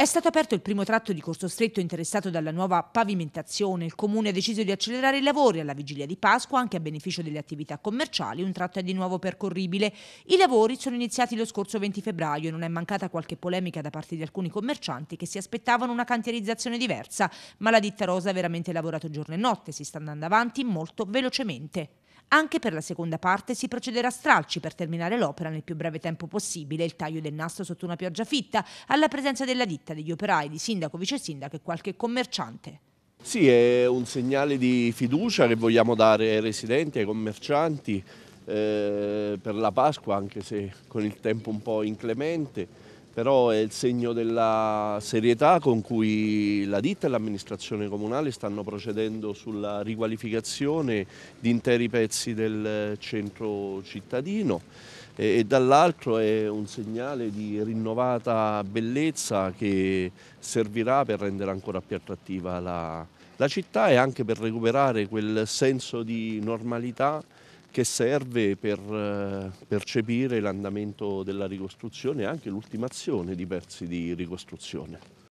È stato aperto il primo tratto di corso stretto interessato dalla nuova pavimentazione. Il comune ha deciso di accelerare i lavori alla vigilia di Pasqua anche a beneficio delle attività commerciali. Un tratto è di nuovo percorribile. I lavori sono iniziati lo scorso 20 febbraio e non è mancata qualche polemica da parte di alcuni commercianti che si aspettavano una cantierizzazione diversa. Ma la ditta rosa ha veramente lavorato giorno e notte. Si sta andando avanti molto velocemente. Anche per la seconda parte si procederà a stralci per terminare l'opera nel più breve tempo possibile, il taglio del nastro sotto una pioggia fitta, alla presenza della ditta, degli operai, di sindaco, vice sindaco e qualche commerciante. Sì, è un segnale di fiducia che vogliamo dare ai residenti, ai commercianti eh, per la Pasqua, anche se con il tempo un po' inclemente però è il segno della serietà con cui la ditta e l'amministrazione comunale stanno procedendo sulla riqualificazione di interi pezzi del centro cittadino e, e dall'altro è un segnale di rinnovata bellezza che servirà per rendere ancora più attrattiva la, la città e anche per recuperare quel senso di normalità che serve per eh, percepire l'andamento della ricostruzione e anche l'ultimazione di pezzi di ricostruzione.